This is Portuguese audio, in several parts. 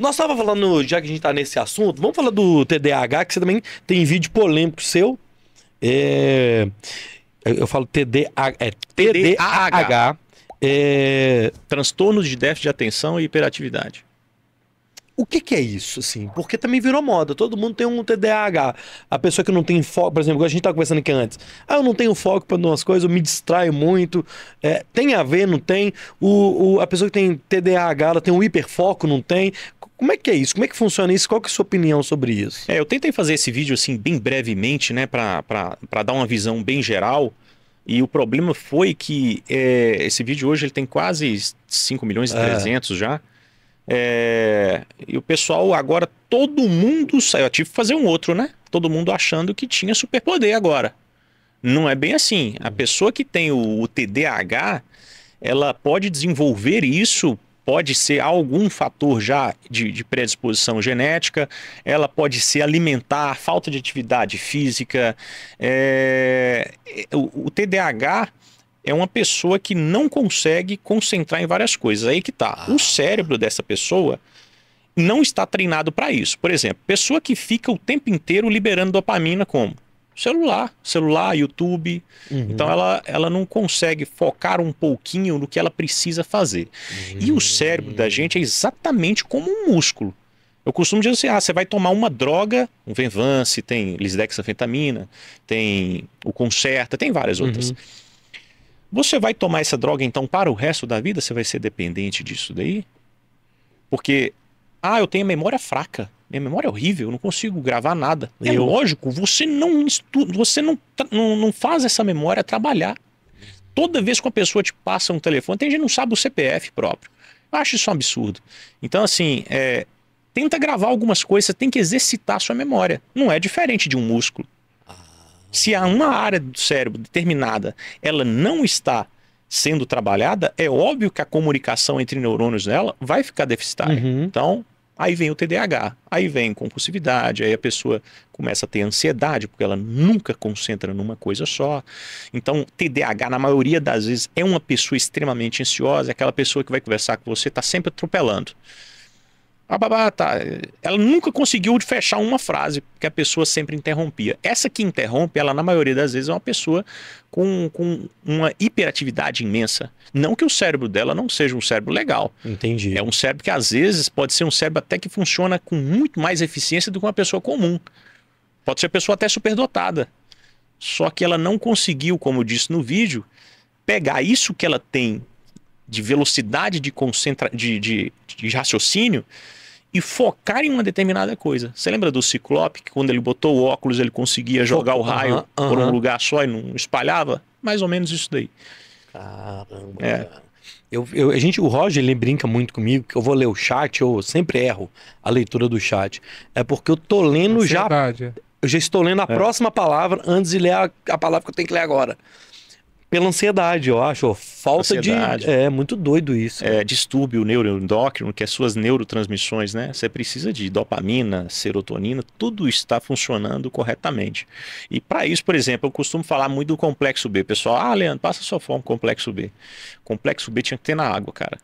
Nós estava falando, já que a gente está nesse assunto, vamos falar do TDAH, que você também tem vídeo polêmico seu. É, eu falo TDA, é, TDAH. TDAH. É, transtornos de déficit de atenção e hiperatividade o que, que é isso, assim? Porque também virou moda. Todo mundo tem um TDAH. A pessoa que não tem foco, por exemplo, a gente estava conversando aqui antes. Ah, eu não tenho foco para algumas coisas, eu me distraio muito. É, tem a ver, não tem? O, o, a pessoa que tem TDAH, ela tem um hiperfoco, não tem? Como é que é isso? Como é que funciona isso? Qual que é a sua opinião sobre isso? É, eu tentei fazer esse vídeo assim bem brevemente, né, para dar uma visão bem geral. E o problema foi que é, esse vídeo hoje ele tem quase 5 milhões e é. 300 já. É... E o pessoal agora, todo mundo saiu. Eu tive que fazer um outro, né? Todo mundo achando que tinha superpoder agora. Não é bem assim. A pessoa que tem o, o TDAH, ela pode desenvolver isso pode ser algum fator já de, de, predisposição genética, ela pode ser alimentar, falta de atividade física. É... o, o TDAH é uma pessoa que não consegue concentrar em várias coisas. Aí que tá. O ah. cérebro dessa pessoa não está treinado para isso. Por exemplo, pessoa que fica o tempo inteiro liberando dopamina como celular, celular, YouTube. Uhum. Então ela, ela não consegue focar um pouquinho no que ela precisa fazer. Uhum. E o cérebro da uhum. gente é exatamente como um músculo. Eu costumo dizer assim, ah, você vai tomar uma droga, um Venvance, tem lisdexafentamina, tem o Concerta, tem várias uhum. outras. Uhum. Você vai tomar essa droga então para o resto da vida? Você vai ser dependente disso daí? Porque, ah, eu tenho memória fraca. Minha memória é horrível, eu não consigo gravar nada. É eu... É lógico, você não estuda, você não, não, não faz essa memória trabalhar. Toda vez que uma pessoa te passa um telefone, tem gente que não sabe o CPF próprio. Eu acho isso um absurdo. Então, assim, é, tenta gravar algumas coisas, você tem que exercitar a sua memória. Não é diferente de um músculo. Se há uma área do cérebro determinada, ela não está sendo trabalhada, é óbvio que a comunicação entre neurônios nela vai ficar deficitária. Uhum. Então, aí vem o TDAH, aí vem compulsividade, aí a pessoa começa a ter ansiedade, porque ela nunca concentra numa coisa só. Então, TDAH, na maioria das vezes, é uma pessoa extremamente ansiosa, é aquela pessoa que vai conversar com você, está sempre atropelando. Ah, babá, tá. Ela nunca conseguiu fechar uma frase, porque a pessoa sempre interrompia. Essa que interrompe, ela na maioria das vezes é uma pessoa com, com uma hiperatividade imensa. Não que o cérebro dela não seja um cérebro legal. Entendi. É um cérebro que às vezes pode ser um cérebro até que funciona com muito mais eficiência do que uma pessoa comum. Pode ser pessoa até superdotada. Só que ela não conseguiu, como eu disse no vídeo, pegar isso que ela tem de velocidade de, concentra... de, de, de raciocínio e focar em uma determinada coisa. Você lembra do Ciclope, que quando ele botou o óculos ele conseguia jogar o raio uhum, uhum. por um lugar só e não espalhava? Mais ou menos isso daí. Caramba. É. Eu, eu, a gente, o Roger ele brinca muito comigo que eu vou ler o chat, eu sempre erro a leitura do chat. É porque eu tô lendo é já. Verdade. Eu já estou lendo a é. próxima palavra antes de ler a, a palavra que eu tenho que ler agora pela ansiedade, eu acho falta de. É muito doido isso. É, distúrbio neuroendócrino, que é suas neurotransmissões, né? Você precisa de dopamina, serotonina, tudo está funcionando corretamente. E para isso, por exemplo, eu costumo falar muito do complexo B. Pessoal, ah, Leandro, passa sua forma complexo B. Complexo B tinha que ter na água, cara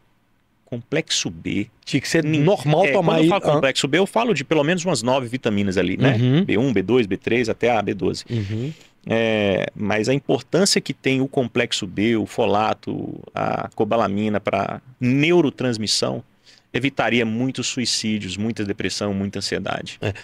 complexo B. Tinha que ser normal é, tomar. Quando eu falo aí, complexo ah. B, eu falo de pelo menos umas nove vitaminas ali, né? Uhum. B1, B2, B3 até a B12. Uhum. É, mas a importância que tem o complexo B, o folato, a cobalamina para neurotransmissão evitaria muitos suicídios, muita depressão, muita ansiedade. É,